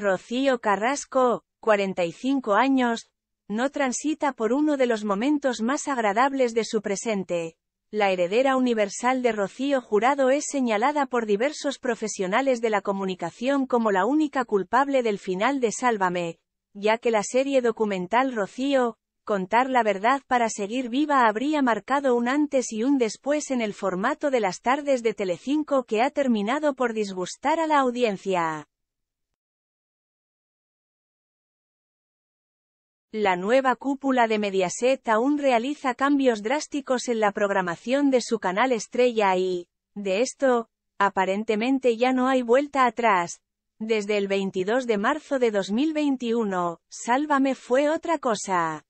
Rocío Carrasco, 45 años, no transita por uno de los momentos más agradables de su presente. La heredera universal de Rocío Jurado es señalada por diversos profesionales de la comunicación como la única culpable del final de Sálvame, ya que la serie documental Rocío, Contar la verdad para seguir viva habría marcado un antes y un después en el formato de las tardes de Telecinco que ha terminado por disgustar a la audiencia. La nueva cúpula de Mediaset aún realiza cambios drásticos en la programación de su canal estrella y, de esto, aparentemente ya no hay vuelta atrás. Desde el 22 de marzo de 2021, Sálvame fue otra cosa.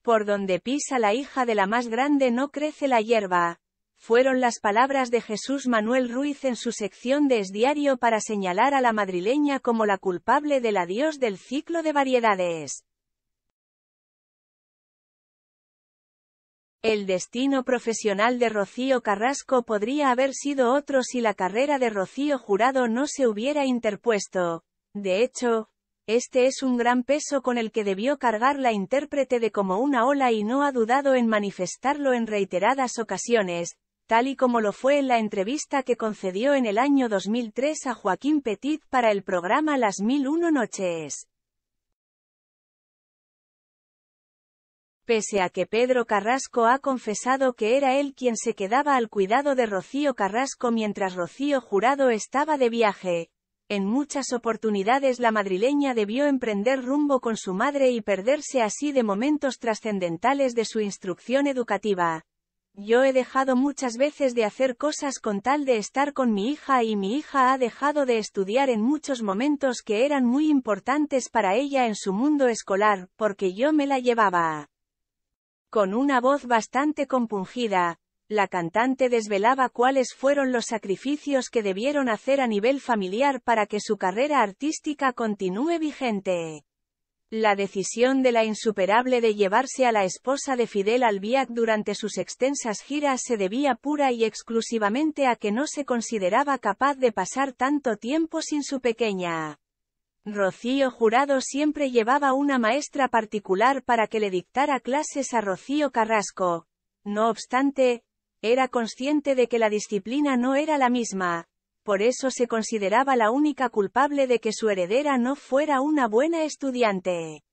Por donde pisa la hija de la más grande no crece la hierba. Fueron las palabras de Jesús Manuel Ruiz en su sección de Es Diario para señalar a la madrileña como la culpable del adiós del ciclo de variedades. El destino profesional de Rocío Carrasco podría haber sido otro si la carrera de Rocío Jurado no se hubiera interpuesto. De hecho, este es un gran peso con el que debió cargar la intérprete de como una ola y no ha dudado en manifestarlo en reiteradas ocasiones, tal y como lo fue en la entrevista que concedió en el año 2003 a Joaquín Petit para el programa Las 1001 Noches. Pese a que Pedro Carrasco ha confesado que era él quien se quedaba al cuidado de Rocío Carrasco mientras Rocío Jurado estaba de viaje, en muchas oportunidades la madrileña debió emprender rumbo con su madre y perderse así de momentos trascendentales de su instrucción educativa. Yo he dejado muchas veces de hacer cosas con tal de estar con mi hija y mi hija ha dejado de estudiar en muchos momentos que eran muy importantes para ella en su mundo escolar, porque yo me la llevaba. Con una voz bastante compungida, la cantante desvelaba cuáles fueron los sacrificios que debieron hacer a nivel familiar para que su carrera artística continúe vigente. La decisión de la insuperable de llevarse a la esposa de Fidel Albiac durante sus extensas giras se debía pura y exclusivamente a que no se consideraba capaz de pasar tanto tiempo sin su pequeña. Rocío Jurado siempre llevaba una maestra particular para que le dictara clases a Rocío Carrasco. No obstante, era consciente de que la disciplina no era la misma, por eso se consideraba la única culpable de que su heredera no fuera una buena estudiante.